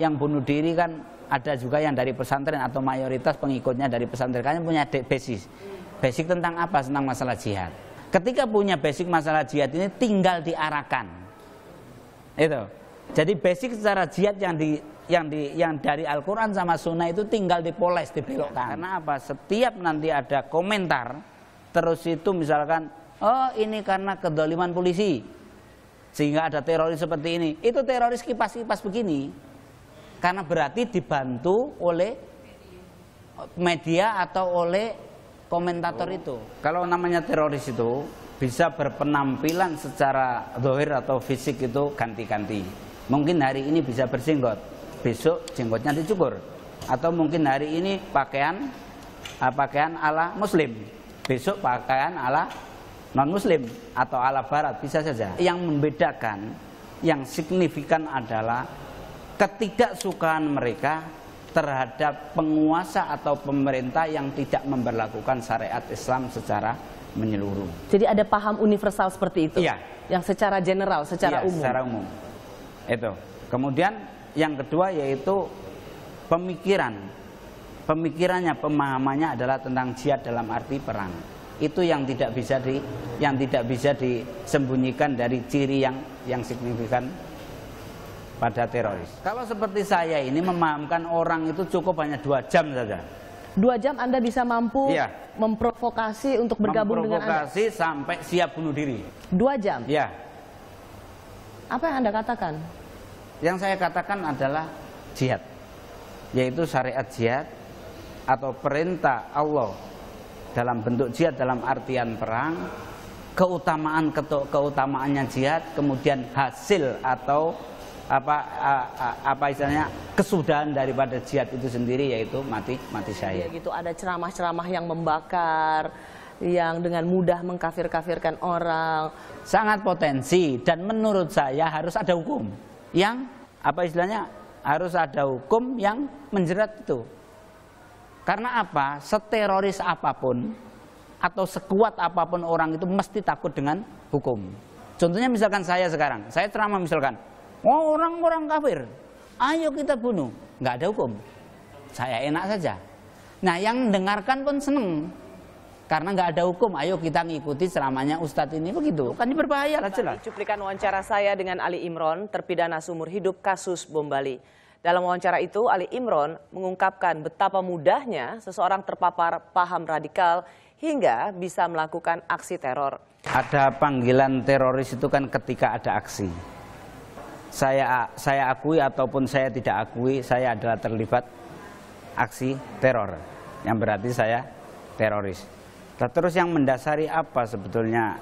yang bunuh diri kan ada juga yang dari pesantren atau mayoritas pengikutnya dari pesantren kan punya basis basic tentang apa tentang masalah jihad ketika punya basic masalah jihad ini tinggal diarahkan itu jadi basic secara jihad yang di yang di yang dari Al-Qur'an sama sunnah itu tinggal dipoles dibelokkan karena apa setiap nanti ada komentar terus itu misalkan oh ini karena kedoliman polisi sehingga ada teroris seperti ini itu teroris kipas-kipas begini karena berarti dibantu oleh media atau oleh komentator oh. itu. Kalau namanya teroris itu bisa berpenampilan secara dohir atau fisik itu ganti-ganti. Mungkin hari ini bisa bersinggot, besok jenggotnya dicukur. Atau mungkin hari ini pakaian ah, pakaian ala muslim, besok pakaian ala non muslim atau ala barat bisa saja. Yang membedakan yang signifikan adalah ketidaksukaan mereka terhadap penguasa atau pemerintah yang tidak memperlakukan syariat Islam secara menyeluruh. Jadi ada paham universal seperti itu? Iya. Yang secara general, secara iya, umum? secara umum. Itu. Kemudian yang kedua yaitu pemikiran. Pemikirannya, pemahamannya adalah tentang jihad dalam arti perang. Itu yang tidak bisa di yang tidak bisa disembunyikan dari ciri yang yang signifikan pada teroris. Kalau seperti saya ini memahamkan orang itu cukup hanya dua jam saja. Dua jam Anda bisa mampu ya. memprovokasi untuk bergabung memprovokasi dengan Anda? sampai siap bunuh diri. Dua jam? Ya. Apa yang Anda katakan? Yang saya katakan adalah jihad. Yaitu syariat jihad atau perintah Allah dalam bentuk jihad dalam artian perang keutamaan ketuk keutamaannya jihad kemudian hasil atau apa apa istilahnya kesudahan daripada jihad itu sendiri yaitu mati mati saya gitu ada ceramah-ceramah yang membakar yang dengan mudah mengkafir-kafirkan orang. Sangat potensi dan menurut saya harus ada hukum yang apa istilahnya harus ada hukum yang menjerat itu. Karena apa? Seteroris apapun atau sekuat apapun orang itu mesti takut dengan hukum. Contohnya misalkan saya sekarang, saya ceramah misalkan, Oh, orang-orang kafir, ayo kita bunuh. Nggak ada hukum. Saya enak saja. Nah yang dengarkan pun seneng. Karena nggak ada hukum, ayo kita ngikuti ceramahnya Ustadz ini begitu. Kan ini berbahaya lah jelas. Cuplikan wawancara saya dengan Ali Imron, terpidana seumur hidup kasus bom Bali. Dalam wawancara itu, Ali Imron mengungkapkan betapa mudahnya seseorang terpapar paham radikal hingga bisa melakukan aksi teror. Ada panggilan teroris itu kan ketika ada aksi saya saya akui ataupun saya tidak akui saya adalah terlibat aksi teror yang berarti saya teroris. Terus yang mendasari apa sebetulnya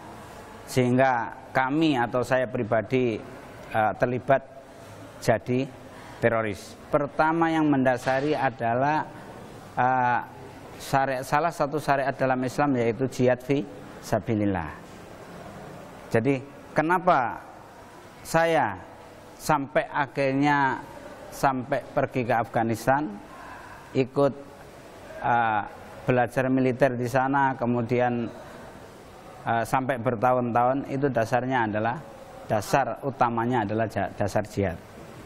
sehingga kami atau saya pribadi uh, terlibat jadi teroris. Pertama yang mendasari adalah uh, e, syariat, salah satu syariat dalam Islam yaitu jihad fi sabilillah. Jadi kenapa saya sampai akhirnya sampai pergi ke Afghanistan ikut uh, belajar militer di sana kemudian uh, sampai bertahun-tahun itu dasarnya adalah dasar utamanya adalah dasar jihad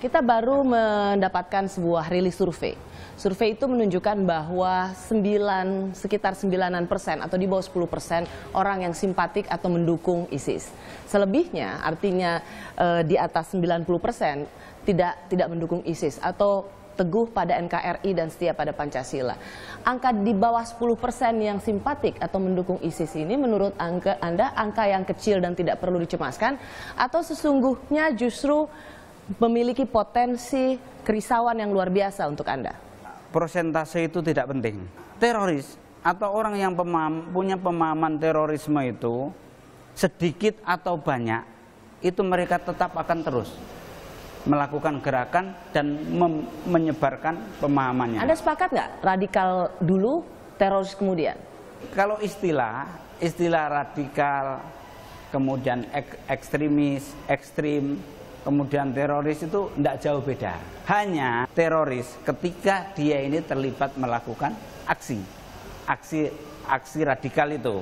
kita baru mendapatkan sebuah rilis survei. Survei itu menunjukkan bahwa 9, sekitar 9 persen atau di bawah 10 persen orang yang simpatik atau mendukung ISIS. Selebihnya artinya eh, di atas 90 persen tidak, tidak mendukung ISIS atau teguh pada NKRI dan setia pada Pancasila. Angka di bawah 10% yang simpatik atau mendukung ISIS ini menurut angka Anda angka yang kecil dan tidak perlu dicemaskan atau sesungguhnya justru memiliki potensi kerisauan yang luar biasa untuk Anda? Prosentase itu tidak penting. Teroris atau orang yang pemaham, punya pemahaman terorisme itu sedikit atau banyak itu mereka tetap akan terus melakukan gerakan dan menyebarkan pemahamannya. Anda sepakat nggak radikal dulu, teroris kemudian? Kalau istilah, istilah radikal, kemudian ek ekstremis, ekstrim, kemudian teroris itu tidak jauh beda. Hanya teroris ketika dia ini terlibat melakukan aksi, aksi aksi radikal itu.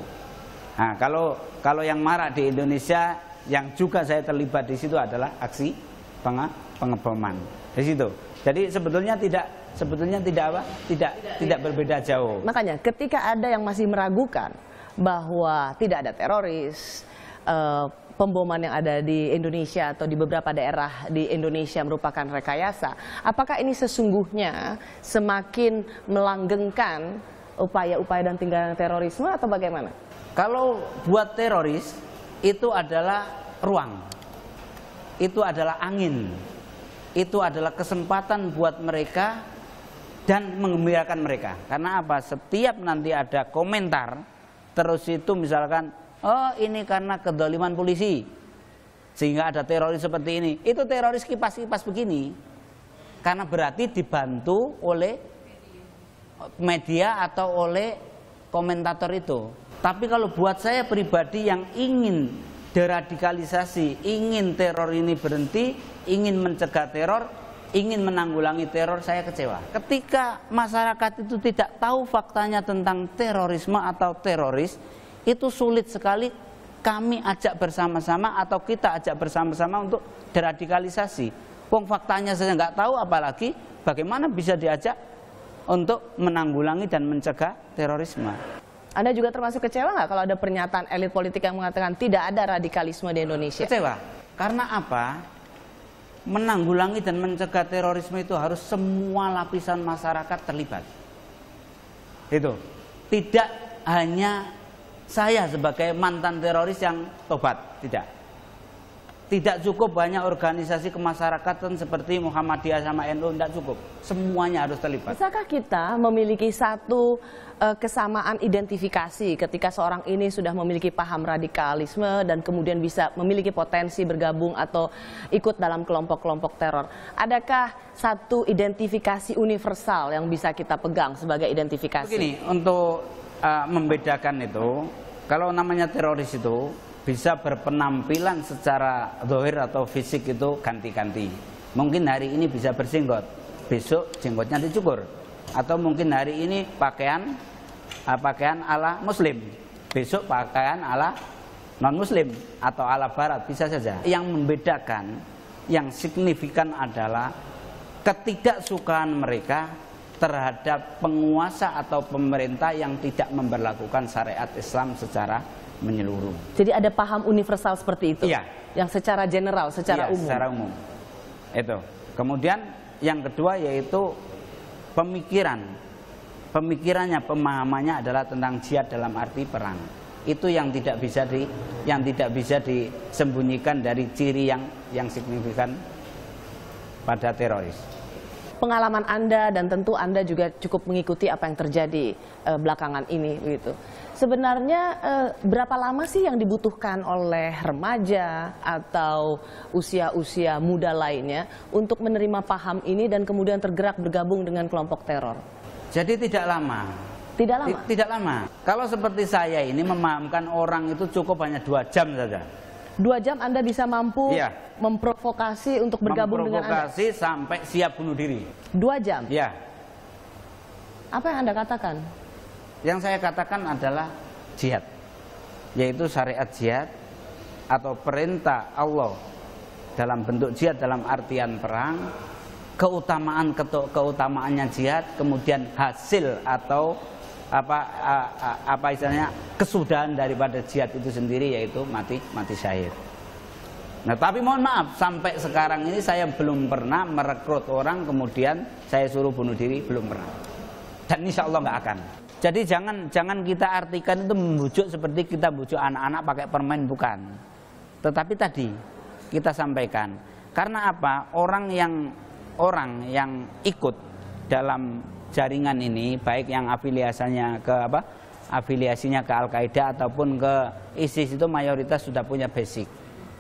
Nah, kalau kalau yang marak di Indonesia yang juga saya terlibat di situ adalah aksi penge, pengeboman di situ. Jadi sebetulnya tidak sebetulnya tidak apa? Tidak tidak, tidak iya. berbeda jauh. Makanya ketika ada yang masih meragukan bahwa tidak ada teroris, Uh, pemboman yang ada di Indonesia atau di beberapa daerah di Indonesia merupakan rekayasa. Apakah ini sesungguhnya semakin melanggengkan upaya-upaya dan tindakan terorisme atau bagaimana? Kalau buat teroris itu adalah ruang, itu adalah angin, itu adalah kesempatan buat mereka dan mengembirakan mereka. Karena apa? Setiap nanti ada komentar terus itu misalkan Oh ini karena kedoliman polisi Sehingga ada teroris seperti ini Itu teroris kipas-kipas begini Karena berarti dibantu oleh media atau oleh komentator itu Tapi kalau buat saya pribadi yang ingin deradikalisasi Ingin teror ini berhenti Ingin mencegah teror Ingin menanggulangi teror saya kecewa Ketika masyarakat itu tidak tahu faktanya tentang terorisme atau teroris itu sulit sekali kami ajak bersama-sama atau kita ajak bersama-sama untuk deradikalisasi. Wong faktanya saja nggak tahu apalagi bagaimana bisa diajak untuk menanggulangi dan mencegah terorisme. Anda juga termasuk kecewa nggak kalau ada pernyataan elit politik yang mengatakan tidak ada radikalisme di Indonesia? Kecewa. Karena apa? Menanggulangi dan mencegah terorisme itu harus semua lapisan masyarakat terlibat. Itu. Tidak hanya saya sebagai mantan teroris yang tobat tidak tidak cukup banyak organisasi kemasyarakatan seperti Muhammadiyah sama NU tidak cukup semuanya harus terlibat bisakah kita memiliki satu uh, kesamaan identifikasi ketika seorang ini sudah memiliki paham radikalisme dan kemudian bisa memiliki potensi bergabung atau ikut dalam kelompok-kelompok teror adakah satu identifikasi universal yang bisa kita pegang sebagai identifikasi Begini, untuk uh, membedakan itu kalau namanya teroris itu bisa berpenampilan secara dohir atau fisik itu ganti-ganti mungkin hari ini bisa bersinggot besok jenggotnya dicukur atau mungkin hari ini pakaian uh, pakaian ala muslim besok pakaian ala non muslim atau ala barat bisa saja yang membedakan yang signifikan adalah ketidaksukaan mereka terhadap penguasa atau pemerintah yang tidak memperlakukan syariat Islam secara menyeluruh. Jadi ada paham universal seperti itu? Iya. Yang secara general, secara iya, umum? secara umum. Itu. Kemudian yang kedua yaitu pemikiran. Pemikirannya, pemahamannya adalah tentang jihad dalam arti perang. Itu yang tidak bisa di yang tidak bisa disembunyikan dari ciri yang yang signifikan pada teroris pengalaman Anda dan tentu Anda juga cukup mengikuti apa yang terjadi uh, belakangan ini gitu. Sebenarnya uh, berapa lama sih yang dibutuhkan oleh remaja atau usia-usia muda lainnya untuk menerima paham ini dan kemudian tergerak bergabung dengan kelompok teror? Jadi tidak lama. Tidak lama. Tidak lama. Kalau seperti saya ini memahamkan orang itu cukup hanya dua jam saja dua jam Anda bisa mampu ya. memprovokasi untuk bergabung memprovokasi dengan Anda? Memprovokasi sampai siap bunuh diri. Dua jam? Ya. Apa yang Anda katakan? Yang saya katakan adalah jihad. Yaitu syariat jihad atau perintah Allah dalam bentuk jihad dalam artian perang keutamaan ketuk keutamaannya jihad kemudian hasil atau apa apa istilahnya kesudahan daripada jihad itu sendiri yaitu mati mati syahid. Nah, tapi mohon maaf sampai sekarang ini saya belum pernah merekrut orang kemudian saya suruh bunuh diri belum pernah. Dan insya Allah nggak akan. Jadi jangan jangan kita artikan itu membujuk seperti kita bujuk anak-anak pakai permen bukan. Tetapi tadi kita sampaikan karena apa orang yang orang yang ikut dalam jaringan ini baik yang afiliasinya ke apa afiliasinya ke Al Qaeda ataupun ke ISIS itu mayoritas sudah punya basic.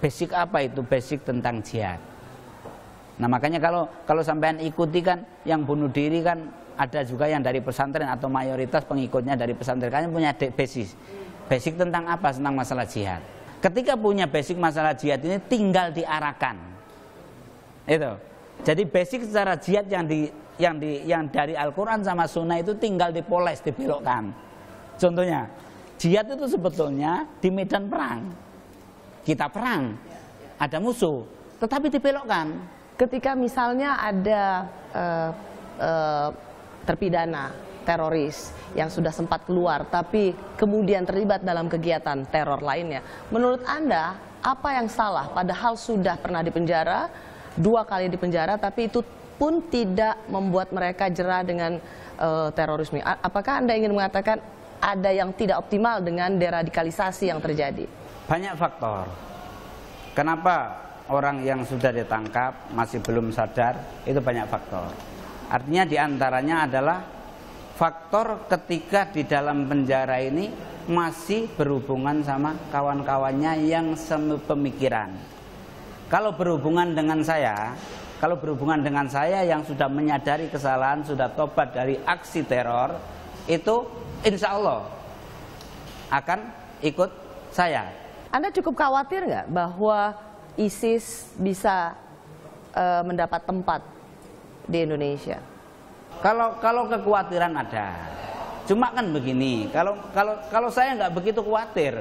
Basic apa itu? Basic tentang jihad. Nah makanya kalau kalau sampean ikuti kan yang bunuh diri kan ada juga yang dari pesantren atau mayoritas pengikutnya dari pesantren kan punya basic Basic tentang apa? Tentang masalah jihad. Ketika punya basic masalah jihad ini tinggal diarahkan. Itu. Jadi basic secara jihad yang di, yang di yang dari Al-Qur'an sama sunnah itu tinggal dipoles, dibelokkan. Contohnya, jihad itu sebetulnya di medan perang. Kita perang, ada musuh, tetapi dibelokkan. Ketika misalnya ada uh, uh, terpidana teroris yang sudah sempat keluar tapi kemudian terlibat dalam kegiatan teror lainnya. Menurut Anda, apa yang salah padahal sudah pernah dipenjara, dua kali dipenjara tapi itu pun tidak membuat mereka jerah dengan uh, terorisme. Apakah Anda ingin mengatakan ada yang tidak optimal dengan deradikalisasi yang terjadi? Banyak faktor. Kenapa orang yang sudah ditangkap masih belum sadar? Itu banyak faktor. Artinya diantaranya adalah faktor ketika di dalam penjara ini masih berhubungan sama kawan-kawannya yang semu pemikiran. Kalau berhubungan dengan saya, kalau berhubungan dengan saya yang sudah menyadari kesalahan, sudah tobat dari aksi teror, itu insya Allah akan ikut saya. Anda cukup khawatir nggak bahwa ISIS bisa e, mendapat tempat di Indonesia? Kalau kalau kekhawatiran ada, cuma kan begini. Kalau kalau kalau saya nggak begitu khawatir,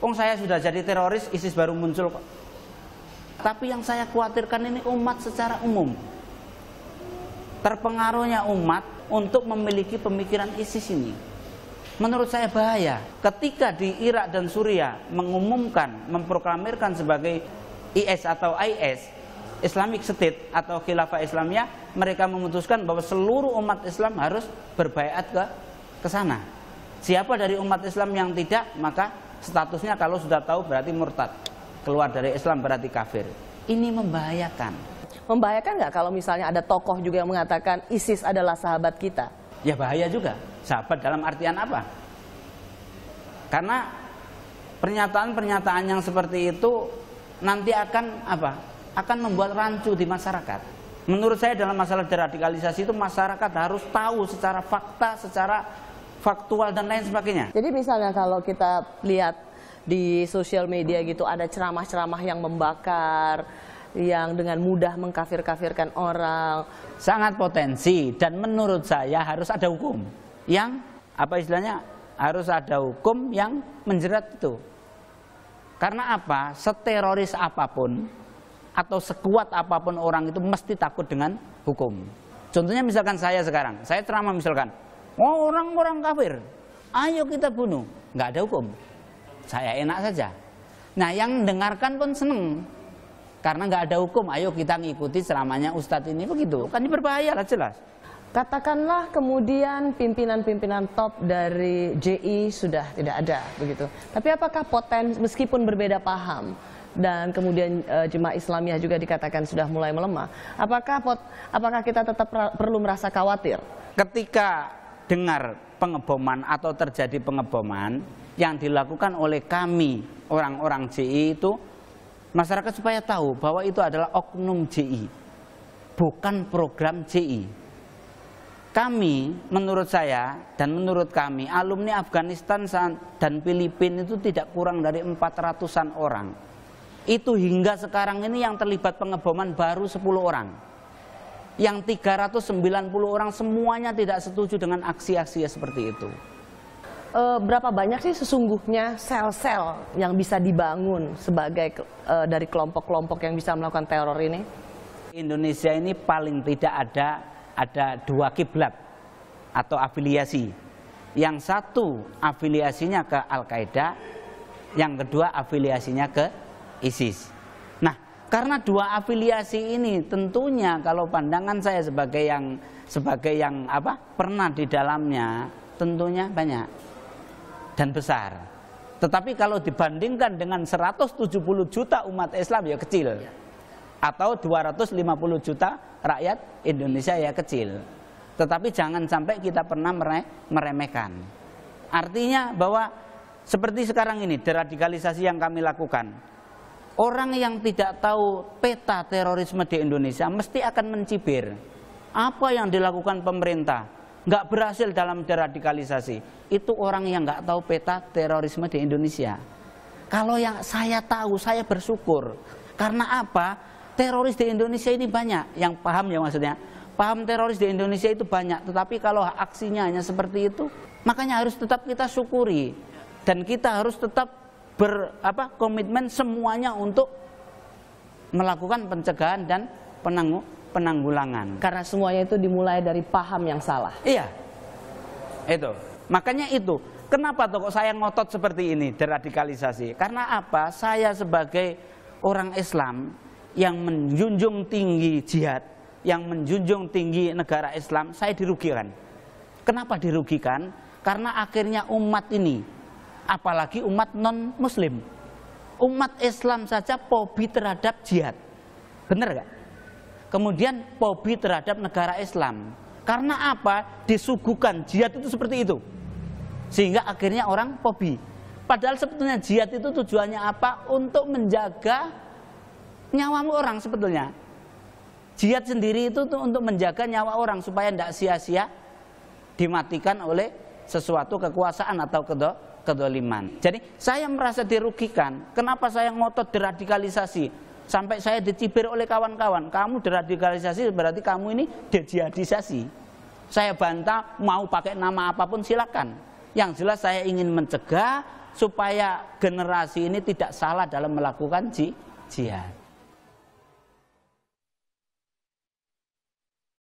kok saya sudah jadi teroris, ISIS baru muncul kok. Tapi yang saya khawatirkan ini umat secara umum. Terpengaruhnya umat untuk memiliki pemikiran ISIS ini. Menurut saya bahaya ketika di Irak dan Suriah mengumumkan, memproklamirkan sebagai IS atau IS, Islamic State atau Khilafah Islamnya, mereka memutuskan bahwa seluruh umat Islam harus berbayat ke ke sana. Siapa dari umat Islam yang tidak, maka statusnya kalau sudah tahu berarti murtad keluar dari Islam berarti kafir. Ini membahayakan. Membahayakan nggak kalau misalnya ada tokoh juga yang mengatakan ISIS adalah sahabat kita? Ya bahaya juga. Sahabat dalam artian apa? Karena pernyataan-pernyataan yang seperti itu nanti akan apa? Akan membuat rancu di masyarakat. Menurut saya dalam masalah deradikalisasi itu masyarakat harus tahu secara fakta, secara faktual dan lain sebagainya. Jadi misalnya kalau kita lihat di sosial media gitu ada ceramah-ceramah yang membakar yang dengan mudah mengkafir-kafirkan orang sangat potensi dan menurut saya harus ada hukum yang apa istilahnya harus ada hukum yang menjerat itu karena apa seteroris apapun atau sekuat apapun orang itu mesti takut dengan hukum contohnya misalkan saya sekarang saya ceramah misalkan oh orang-orang kafir ayo kita bunuh nggak ada hukum saya enak saja. Nah yang dengarkan pun seneng karena nggak ada hukum. Ayo kita ngikuti ceramahnya Ustadz ini begitu. Kan ini berbahaya lah jelas. Katakanlah kemudian pimpinan-pimpinan top dari JI sudah tidak ada begitu. Tapi apakah potensi meskipun berbeda paham dan kemudian e, jemaah Islamiyah juga dikatakan sudah mulai melemah, apakah pot, apakah kita tetap perlu merasa khawatir? Ketika dengar pengeboman atau terjadi pengeboman, yang dilakukan oleh kami orang-orang JI itu masyarakat supaya tahu bahwa itu adalah oknum JI bukan program JI kami menurut saya dan menurut kami alumni Afghanistan dan Filipina itu tidak kurang dari 400-an orang itu hingga sekarang ini yang terlibat pengeboman baru 10 orang yang 390 orang semuanya tidak setuju dengan aksi-aksi seperti itu e, berapa banyak sih sesungguhnya sel-sel yang bisa dibangun sebagai e, dari kelompok-kelompok yang bisa melakukan teror ini? Indonesia ini paling tidak ada ada dua kiblat atau afiliasi. Yang satu afiliasinya ke Al-Qaeda, yang kedua afiliasinya ke ISIS. Nah, karena dua afiliasi ini tentunya kalau pandangan saya sebagai yang sebagai yang apa pernah di dalamnya tentunya banyak dan besar. Tetapi kalau dibandingkan dengan 170 juta umat Islam ya kecil. Ya. Atau 250 juta rakyat Indonesia ya kecil. Tetapi jangan sampai kita pernah meremehkan. Artinya bahwa seperti sekarang ini deradikalisasi yang kami lakukan. Orang yang tidak tahu peta terorisme di Indonesia mesti akan mencibir apa yang dilakukan pemerintah nggak berhasil dalam deradikalisasi itu orang yang nggak tahu peta terorisme di Indonesia kalau yang saya tahu saya bersyukur karena apa teroris di Indonesia ini banyak yang paham ya maksudnya paham teroris di Indonesia itu banyak tetapi kalau aksinya hanya seperti itu makanya harus tetap kita syukuri dan kita harus tetap ber apa komitmen semuanya untuk melakukan pencegahan dan penangguh penanggulangan. Karena semuanya itu dimulai dari paham yang salah. Iya. Itu. Makanya itu. Kenapa toh saya ngotot seperti ini deradikalisasi? Karena apa? Saya sebagai orang Islam yang menjunjung tinggi jihad, yang menjunjung tinggi negara Islam, saya dirugikan. Kenapa dirugikan? Karena akhirnya umat ini, apalagi umat non-muslim, umat Islam saja pobi terhadap jihad. Benar gak? kemudian pobi terhadap negara Islam. Karena apa? Disuguhkan jihad itu seperti itu. Sehingga akhirnya orang pobi. Padahal sebetulnya jihad itu tujuannya apa? Untuk menjaga nyawamu orang sebetulnya. Jihad sendiri itu untuk menjaga nyawa orang supaya tidak sia-sia dimatikan oleh sesuatu kekuasaan atau kedo kedoliman. Jadi saya merasa dirugikan. Kenapa saya ngotot deradikalisasi? Sampai saya dicibir oleh kawan-kawan, kamu deradikalisasi berarti kamu ini dejihadisasi. Saya bantah mau pakai nama apapun silakan. Yang jelas saya ingin mencegah supaya generasi ini tidak salah dalam melakukan jihad.